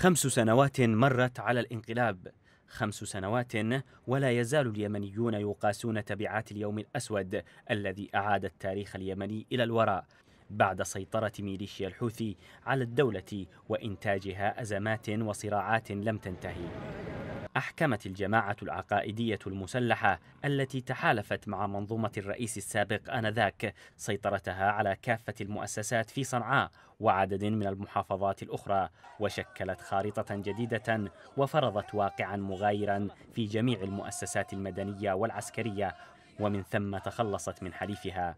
خمس سنوات مرت على الانقلاب خمس سنوات ولا يزال اليمنيون يقاسون تبعات اليوم الأسود الذي أعاد التاريخ اليمني إلى الوراء بعد سيطرة ميليشيا الحوثي على الدولة وإنتاجها أزمات وصراعات لم تنتهي أحكمت الجماعة العقائدية المسلحة التي تحالفت مع منظومة الرئيس السابق آنذاك سيطرتها على كافة المؤسسات في صنعاء وعدد من المحافظات الأخرى وشكلت خارطة جديدة وفرضت واقعا مغايرا في جميع المؤسسات المدنية والعسكرية ومن ثم تخلصت من حليفها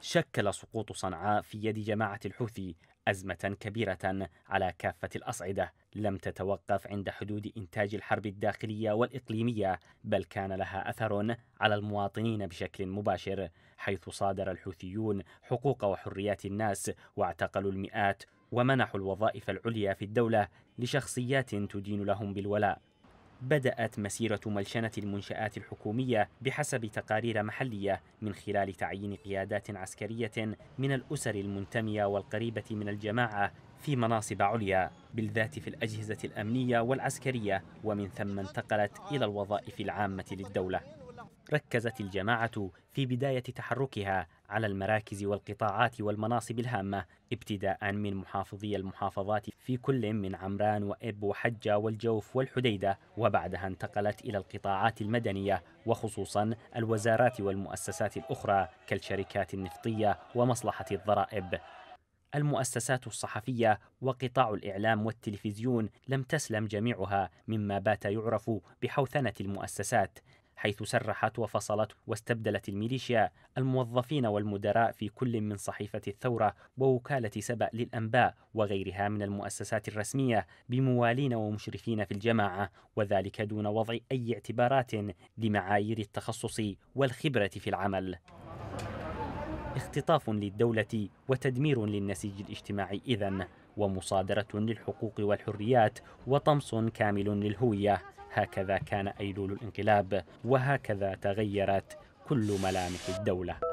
شكل سقوط صنعاء في يد جماعة الحوثي أزمة كبيرة على كافة الأصعدة لم تتوقف عند حدود إنتاج الحرب الداخلية والإقليمية بل كان لها أثر على المواطنين بشكل مباشر حيث صادر الحوثيون حقوق وحريات الناس واعتقلوا المئات ومنحوا الوظائف العليا في الدولة لشخصيات تدين لهم بالولاء بدأت مسيرة ملشنة المنشآت الحكومية بحسب تقارير محلية من خلال تعيين قيادات عسكرية من الأسر المنتمية والقريبة من الجماعة في مناصب عليا بالذات في الأجهزة الأمنية والعسكرية ومن ثم انتقلت إلى الوظائف العامة للدولة ركزت الجماعة في بداية تحركها على المراكز والقطاعات والمناصب الهامة ابتداء من محافظي المحافظات في كل من عمران وإب وحجة والجوف والحديدة وبعدها انتقلت إلى القطاعات المدنية وخصوصا الوزارات والمؤسسات الأخرى كالشركات النفطية ومصلحة الضرائب المؤسسات الصحفيه وقطاع الاعلام والتلفزيون لم تسلم جميعها مما بات يعرف بحوثنه المؤسسات حيث سرحت وفصلت واستبدلت الميليشيا الموظفين والمدراء في كل من صحيفة الثورة ووكالة سبأ للأنباء وغيرها من المؤسسات الرسمية بموالين ومشرفين في الجماعة وذلك دون وضع أي اعتبارات لمعايير التخصص والخبرة في العمل اختطاف للدولة وتدمير للنسيج الاجتماعي إذن ومصادرة للحقوق والحريات وطمس كامل للهوية هكذا كان أيلول الانقلاب وهكذا تغيرت كل ملامح الدولة